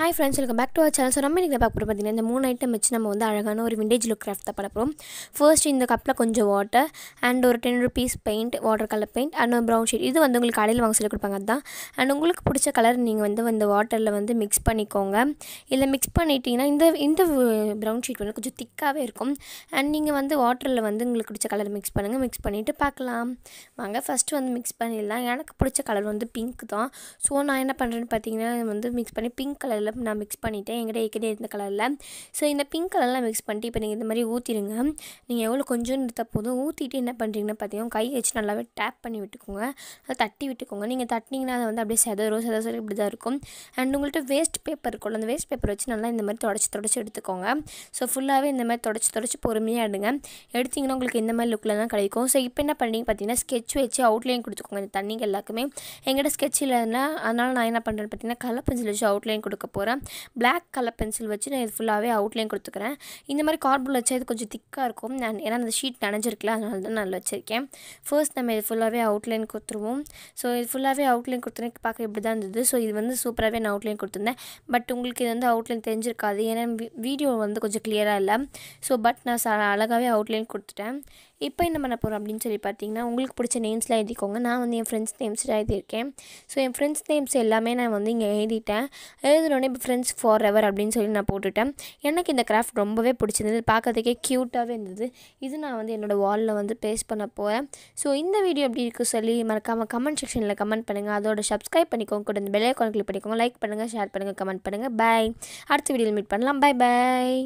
hi friends welcome back to our channel so நம்ம இன்றைக்கி பார்க்க போகிறோம் இந்த மூணு ஐட்டம் வச்சு நம்ம வந்து அழகான ஒரு விண்டேஜ் லுக் கிராஃப்ட் தான் பண்ணப்போம் ஃபர்ஸ்ட் இந்த கப்பில் கொஞ்சம் வாட்டர் அண்ட் ஒரு ten rupees paint water colour paint and ஒரு ப்ரௌன் ஷீட் இது வந்து உங்களுக்கு கடையில் வாங்க சொல்லி கொடுப்பாங்க அதுதான் அண்ட் உங்களுக்கு பிடிச்ச கலர் நீங்கள் வந்து அந்த வாட்டரில் வந்து மிக்ஸ் பண்ணிக்கோங்க இல்லை மிக்ஸ் பண்ணிட்டீங்கன்னா இந்த இந்த ப்ரௌன் ஷீட் வந்து கொஞ்சம் திக்காகவே இருக்கும் அண்ட் நீங்கள் வந்து வாட்டரில் வந்து உங்களுக்கு பிடிச்ச கலர் மிக்ஸ் பண்ணுங்கள் மிக்ஸ் பண்ணிவிட்டு பார்க்கலாம் வாங்க ஃபஸ்ட்டு வந்து மிக்ஸ் பண்ணிடலாம் எனக்கு பிடிச்ச கலர் வந்து பிங்க் தான் ஸோ நான் என்ன பண்ணுறேன்னு பார்த்தீங்கன்னா வந்து மிக்ஸ் பண்ணி பிங்க் கலரில் கலரில் நான் மிக்ஸ் பண்ணிவிட்டேன் எங்கிட்ட ஏற்கனவே இருந்த கலரில் ஸோ இந்த பிங்க் கலர்லாம் மிக்ஸ் பண்ணிட்டு இப்போ நீங்கள் இந்த மாதிரி ஊற்றிடுங்க நீங்கள் எவ்வளோ கொஞ்சம் இருந்தால் போதும் ஊற்றிட்டு என்ன பண்ணுறீங்கன்னு பார்த்தீங்கன்னா கையை வச்சு நல்லாவே டேப் பண்ணி விட்டுக்கோங்க அதை தட்டி விட்டுக்கோங்க நீங்கள் தட்டினீங்கன்னா அதை வந்து அப்படியே செதறோ செதற இப்படி தான் இருக்கும் அண்ட் உங்கள்கிட்ட வேஸ்ட் பேப்பர் இருக்கும்ல அந்த வேஸ்ட் பேப்பர் வச்சு நல்லா இந்த மாதிரி தொடச்சி தொடச்சி எடுத்துக்கோங்க ஸோ ஃபுல்லாகவே இந்த மாதிரி தொடச்சி தொடச்சி பொறுமையாக எடுங்க எடுத்திங்கன்னா உங்களுக்கு இந்த மாதிரி லுக்கில் தான் கிடைக்கும் ஸோ இப்போ என்ன பண்ணுறீங்க பார்த்தீங்கன்னா ஸ்கெட்ச் வச்சு அவுட்லைன் கொடுத்துக்கோங்க இந்த தண்ணிங்க எல்லாருக்குமே எங்கள்கிட்ட ஸ்கெட்ச் இல்லைன்னா அதனால் நான் என்ன பண்ணுறேன் பார்த்தீங்கன்னா கலர் பென்சில் வச்சு அவுட்லைன் கொடுக்க போகிறேன் பிளாக் கலர் பென்சில் வச்சு நான் இது ஃபுல்லாகவே அவுட்லைன் கொடுத்துக்கிறேன் இந்த மாதிரி கார்ட்போர்ட் வச்சா இது கொஞ்சம் திக்காக இருக்கும் நான் ஏன்னா அந்த ஷீட் நினைஞ்சிருக்கல அதனால தான் நான் வச்சுருக்கேன் ஃபர்ஸ்ட் நம்ம இது ஃபுல்லாகவே அவுட்லைன் கொடுத்துருவோம் ஸோ இது ஃபுல்லாகவே அவுட்லைன் கொடுத்துனே பார்க்க இப்படி தான் இருந்தது ஸோ இது வந்து சூப்பராகவே நான் அவுட்லைன் கொடுத்துருந்தேன் பட் உங்களுக்கு இது வந்து அவுட்லைன் தெரிஞ்சிருக்காது ஏன்னா வீடியோ வந்து கொஞ்சம் கிளியராக இல்லை ஸோ பட் நான் அழகாகவே அவுட்லைன் கொடுத்துட்டேன் இப்போ என்ன பண்ண போகிறோம் அப்படின்னு சொல்லி பார்த்தீங்கன்னா உங்களுக்கு பிடிச்ச நேம்ஸ்லாம் எழுதிக்கோங்க நான் வந்து என் ஃப்ரெண்ட்ஸ் நேம்ஸ் எழுதியிருக்கேன் ஸோ என் ஃப்ரெண்ட்ஸ் நேம்ஸ் எல்லாமே நான் வந்து இங்கே எழுதிட்டேன் எழுதுனோடனே இப்போ ஃப்ரெண்ட்ஸ் ஃபார் எவர் அப்படின்னு சொல்லி நான் போட்டுட்டேன் எனக்கு இந்த கிராஃப்ட் ரொம்பவே பிடிச்சிருந்தது பார்க்கறதுக்கே க்யூட்டாகவே இருந்தது இது நான் வந்து என்னோடய வாலில் வந்து பேஸ்ட் பண்ண போகிறேன் ஸோ இந்த வீடியோ எப்படி இருக்குது சொல்லி மறக்காமல் கமெண்ட் செக்ஷனில் கமெண்ட் பண்ணுங்கள் அதோட சப்ஸ்கிரைப் பண்ணிக்கோங்க கூட இந்த பெல்லைக்கான் கிளிக் பண்ணிக்கோங்க லைக் பண்ணுங்கள் ஷேர் பண்ணுங்கள் கமெண்ட் பண்ணுங்கள் பாய் அடுத்த வீடியோவில் மீட் பண்ணலாம் பாய் பாய்